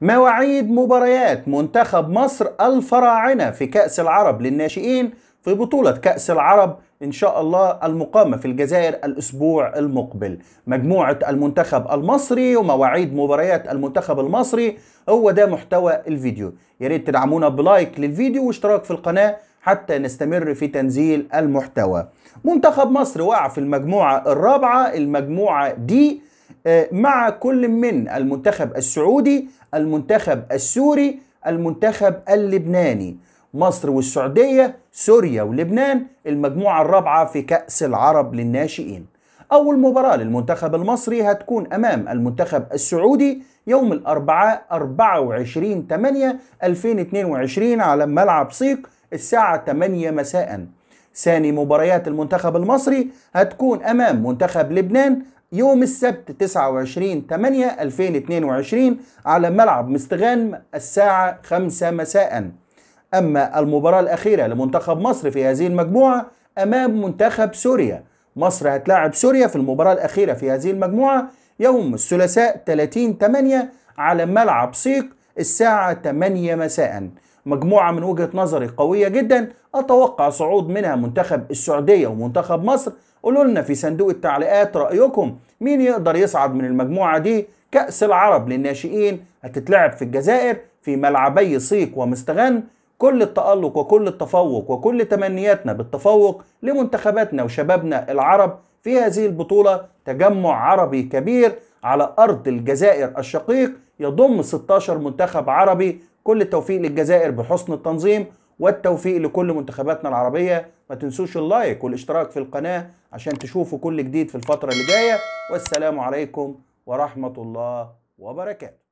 مواعيد مباريات منتخب مصر الفراعنة في كأس العرب للناشئين في بطولة كأس العرب إن شاء الله المقامة في الجزائر الأسبوع المقبل مجموعة المنتخب المصري ومواعيد مباريات المنتخب المصري هو ده محتوى الفيديو يا ريت تدعمونا بلايك للفيديو واشتراك في القناة حتى نستمر في تنزيل المحتوى منتخب مصر وقع في المجموعة الرابعة المجموعة دي آه، مع كل من المنتخب السعودي المنتخب السوري المنتخب اللبناني مصر والسعودية سوريا ولبنان المجموعة الرابعة في كأس العرب للناشئين أول مباراة للمنتخب المصري هتكون أمام المنتخب السعودي يوم الأربعاء 24 8 2022 على ملعب صيق الساعة 8 مساءً ثاني مباريات المنتخب المصري هتكون أمام منتخب لبنان يوم السبت 29 8 2022 على ملعب مستغانم الساعة 5 مساء أما المباراة الأخيرة لمنتخب مصر في هذه المجموعة أمام منتخب سوريا مصر هتلاعب سوريا في المباراة الأخيرة في هذه المجموعة يوم الثلاثاء 30 8 على ملعب صيق الساعة 8 مساء مجموعة من وجهة نظري قوية جدا أتوقع صعود منها منتخب السعودية ومنتخب مصر قولوا لنا في صندوق التعليقات رأيكم مين يقدر يصعد من المجموعة دي كأس العرب للناشئين هتتلعب في الجزائر في ملعبي صيك ومستغن كل التألق وكل التفوق وكل تمنياتنا بالتفوق لمنتخباتنا وشبابنا العرب في هذه البطولة تجمع عربي كبير على أرض الجزائر الشقيق يضم 16 منتخب عربي كل التوفيق للجزائر بحسن التنظيم والتوفيق لكل منتخباتنا العربية ما تنسوش اللايك والاشتراك في القناة عشان تشوفوا كل جديد في الفترة اللي جاية والسلام عليكم ورحمة الله وبركاته